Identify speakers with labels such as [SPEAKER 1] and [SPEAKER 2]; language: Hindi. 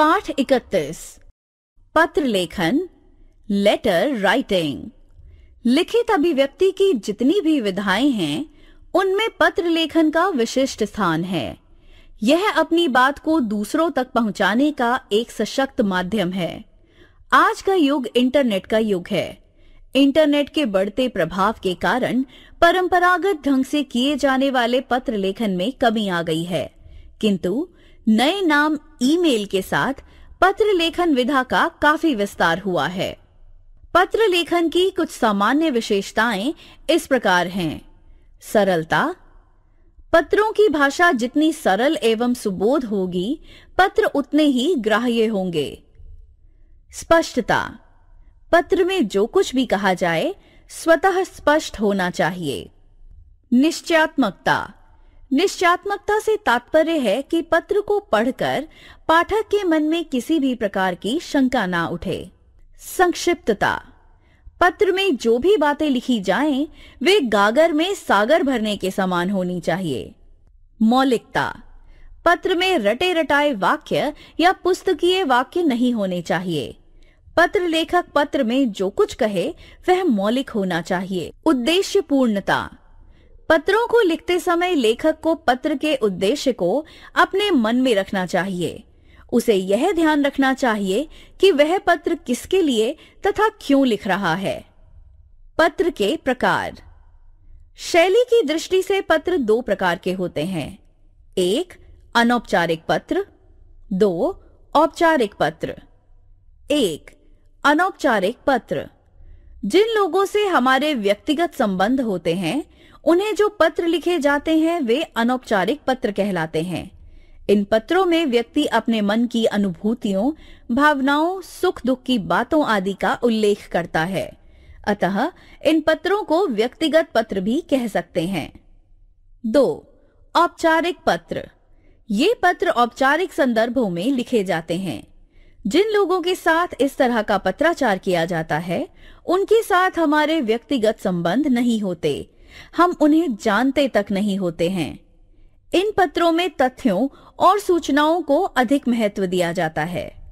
[SPEAKER 1] पाठ 31 पत्र लेखन लेटर राइटिंग लिखित अभिव्यक्ति की जितनी भी विधाएं हैं उनमें पत्र लेखन का विशिष्ट स्थान है यह अपनी बात को दूसरों तक पहुंचाने का एक सशक्त माध्यम है आज का युग इंटरनेट का युग है इंटरनेट के बढ़ते प्रभाव के कारण परंपरागत ढंग से किए जाने वाले पत्र लेखन में कमी आ गई है किंतु नए नाम ईमेल के साथ पत्र लेखन विधा का काफी विस्तार हुआ है पत्र लेखन की कुछ सामान्य विशेषताएं इस प्रकार हैं सरलता पत्रों की भाषा जितनी सरल एवं सुबोध होगी पत्र उतने ही ग्राह्य होंगे स्पष्टता पत्र में जो कुछ भी कहा जाए स्वतः स्पष्ट होना चाहिए निश्चयात्मकता निश्चात्मकता से तात्पर्य है कि पत्र को पढ़कर पाठक के मन में किसी भी प्रकार की शंका ना उठे संक्षिप्तता पत्र में जो भी बातें लिखी जाएं, वे गागर में सागर भरने के समान होनी चाहिए मौलिकता पत्र में रटे रटाए वाक्य या पुस्तकीय वाक्य नहीं होने चाहिए पत्र लेखक पत्र में जो कुछ कहे वह मौलिक होना चाहिए उद्देश्य पूर्णता पत्रों को लिखते समय लेखक को पत्र के उद्देश्य को अपने मन में रखना चाहिए उसे यह ध्यान रखना चाहिए कि वह पत्र किसके लिए तथा क्यों लिख रहा है पत्र के प्रकार शैली की दृष्टि से पत्र दो प्रकार के होते हैं एक अनौपचारिक पत्र दो औपचारिक पत्र एक अनौपचारिक पत्र जिन लोगों से हमारे व्यक्तिगत संबंध होते हैं उन्हें जो पत्र लिखे जाते हैं वे अनौपचारिक पत्र कहलाते हैं इन पत्रों में व्यक्ति अपने मन की अनुभूतियों भावनाओं सुख दुख की बातों आदि का उल्लेख करता है अतः इन पत्रों को व्यक्तिगत पत्र भी कह सकते हैं दो औपचारिक पत्र ये पत्र औपचारिक संदर्भों में लिखे जाते हैं जिन लोगों के साथ इस तरह का पत्राचार किया जाता है उनके साथ हमारे व्यक्तिगत संबंध नहीं होते हम उन्हें जानते तक नहीं होते हैं इन पत्रों में तथ्यों और सूचनाओं को अधिक महत्व दिया जाता है